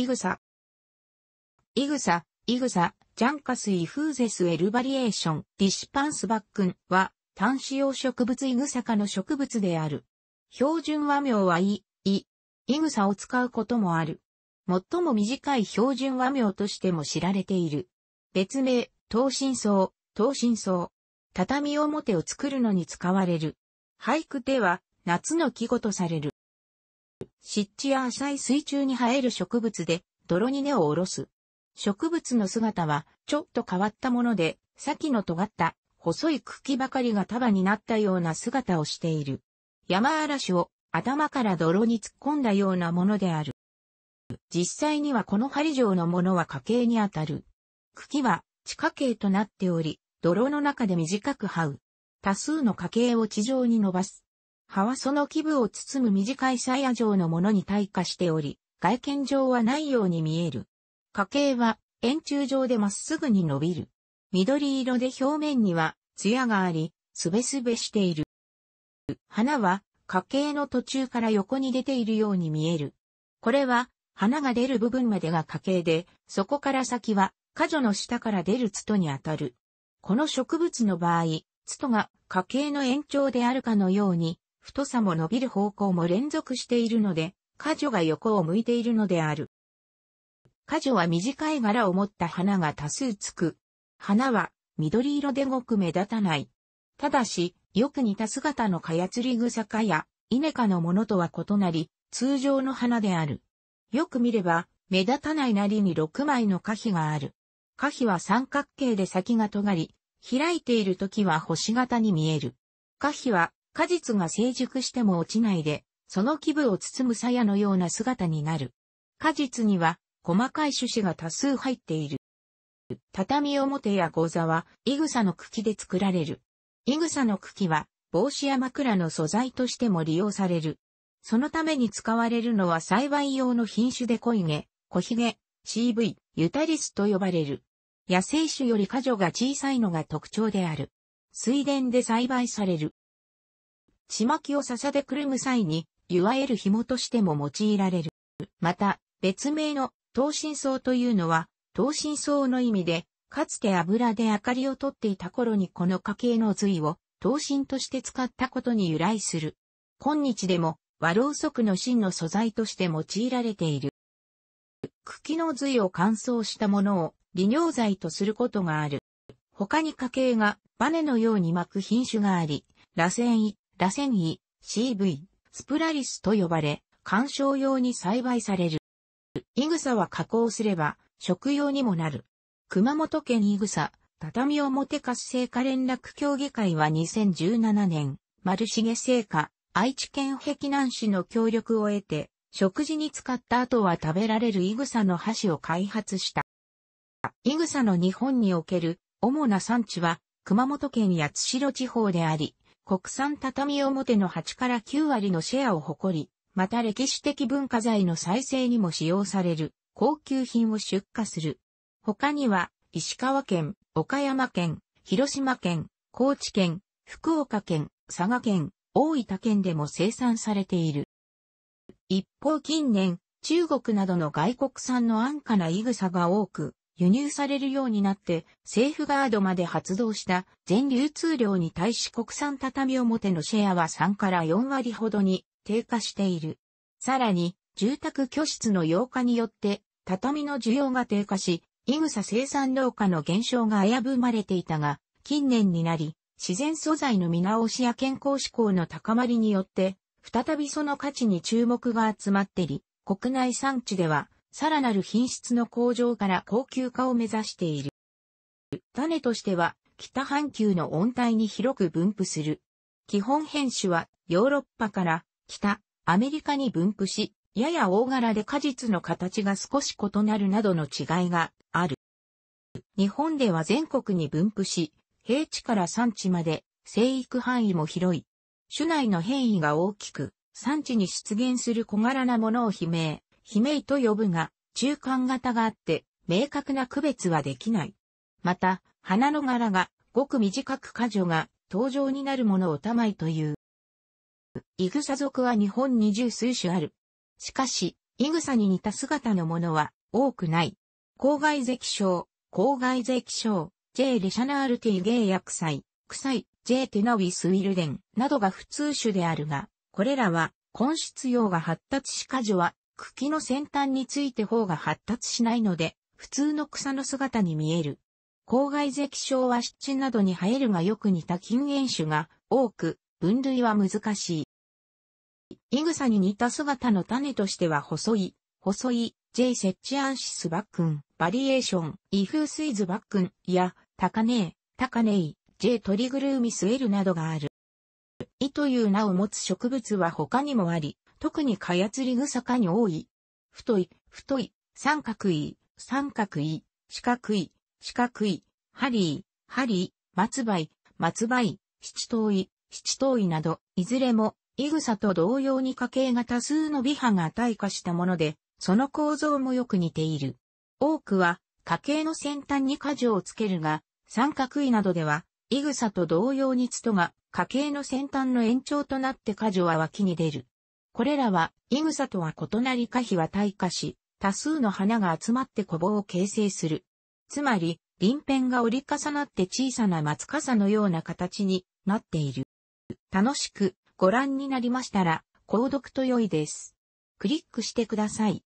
イグサ。イグサ、イグサ、ジャンカスイフーゼスエルバリエーション、ディシパンスバックンは、単子用植物イグサ科の植物である。標準和名はイ、イ、イグサを使うこともある。最も短い標準和名としても知られている。別名、等、身草、等身草。畳表を作るのに使われる。俳句では、夏の季語とされる。湿地や浅い水中に生える植物で、泥に根を下ろす。植物の姿は、ちょっと変わったもので、先の尖った、細い茎ばかりが束になったような姿をしている。山嵐を頭から泥に突っ込んだようなものである。実際にはこの針状のものは家系にあたる。茎は地下茎となっており、泥の中で短く這う。多数の家系を地上に伸ばす。葉はその基部を包む短い鞘状のものに退化しており、外見上はないように見える。花茎は円柱状でまっすぐに伸びる。緑色で表面には艶があり、すべすべしている。花は花茎の途中から横に出ているように見える。これは花が出る部分までが花茎で、そこから先は花女の下から出るツトにあたる。この植物の場合、ツトが花茎の延長であるかのように太さも伸びる方向も連続しているので、果樹が横を向いているのである。果樹は短い柄を持った花が多数つく。花は緑色でごく目立たない。ただし、よく似た姿のカヤツリグサカやイネ科のものとは異なり、通常の花である。よく見れば、目立たないなりに6枚の花皮がある。花皮は三角形で先が尖り、開いている時は星型に見える。花皮は果実が成熟しても落ちないで、その基部を包む鞘のような姿になる。果実には細かい種子が多数入っている。畳表や合座は、イグサの茎で作られる。イグサの茎は、帽子や枕の素材としても利用される。そのために使われるのは栽培用の品種でいげ、小髭、CV、ユタリスと呼ばれる。野生種より果女が小さいのが特徴である。水田で栽培される。ちまきを笹でくるむ際に、いわゆる紐としても用いられる。また、別名の灯身草というのは、灯身草の意味で、かつて油で明かりを取っていた頃にこの家系の髄を灯身として使ったことに由来する。今日でも和ろうそくの芯の素材として用いられている。茎の髄を乾燥したものを利尿剤とすることがある。他に家系がバネのように巻く品種があり、螺旋一螺旋イ、CV、スプラリスと呼ばれ、観賞用に栽培される。イグサは加工すれば、食用にもなる。熊本県イグサ、畳表活性化連絡協議会は2017年、丸重製菓、愛知県碧南市の協力を得て、食事に使った後は食べられるイグサの箸を開発した。イグサの日本における主な産地は熊本県八代地方であり、国産畳表の8から9割のシェアを誇り、また歴史的文化財の再生にも使用される高級品を出荷する。他には、石川県、岡山県、広島県、高知県、福岡県、佐賀県、大分県でも生産されている。一方近年、中国などの外国産の安価なイグサが多く、輸入されるようになってセーフガードまで発動した全流通量に対し国産畳表のシェアは3から4割ほどに低下している。さらに住宅居室の洋化によって畳の需要が低下し、イグサ生産農家の減少が危ぶまれていたが、近年になり、自然素材の見直しや健康志向の高まりによって、再びその価値に注目が集まってり、国内産地ではさらなる品質の向上から高級化を目指している。種としては、北半球の温帯に広く分布する。基本変種は、ヨーロッパから北、アメリカに分布し、やや大柄で果実の形が少し異なるなどの違いがある。日本では全国に分布し、平地から産地まで生育範囲も広い。種内の変異が大きく、産地に出現する小柄なものを悲鳴、悲鳴と呼ぶが、中間型があって、明確な区別はできない。また、花の柄が、ごく短く果樹が、登場になるものを玉井という。イグサ族は日本二十数種ある。しかし、イグサに似た姿のものは多くない。郊外石症、郊外石症、J レシャナールティゲイヤクサイ、クサイ、J テナウィスウィルデンなどが普通種であるが、これらは、根質用が発達し果樹は茎の先端について方が発達しないので、普通の草の姿に見える。郊外石症は湿地などに生えるがよく似た近縁種が多く、分類は難しい。イグサに似た姿の種としては細い、細い、J. セッチアンシスバックン、バリエーション、イフースイズバックンや、タカネイ、タカネイ、J. トリグルーミスエルなどがある。イという名を持つ植物は他にもあり、特にカヤツリグサ科に多い。太い、太い、三角い、三角い、四角い、四角い、ハリー、ハリー、松梅、松梅、七頭い、七頭いなど、いずれも、イグサと同様に家系が多数の美波が退化したもので、その構造もよく似ている。多くは、家系の先端に舵をつけるが、三角いなどでは、イグサと同様にツトが、家系の先端の延長となってカジョは脇に出る。これらは、イグサとは異なり花皮は退化し、多数の花が集まって小棒を形成する。つまり、鱗片が折り重なって小さな松傘のような形になっている。楽しくご覧になりましたら、購読と良いです。クリックしてください。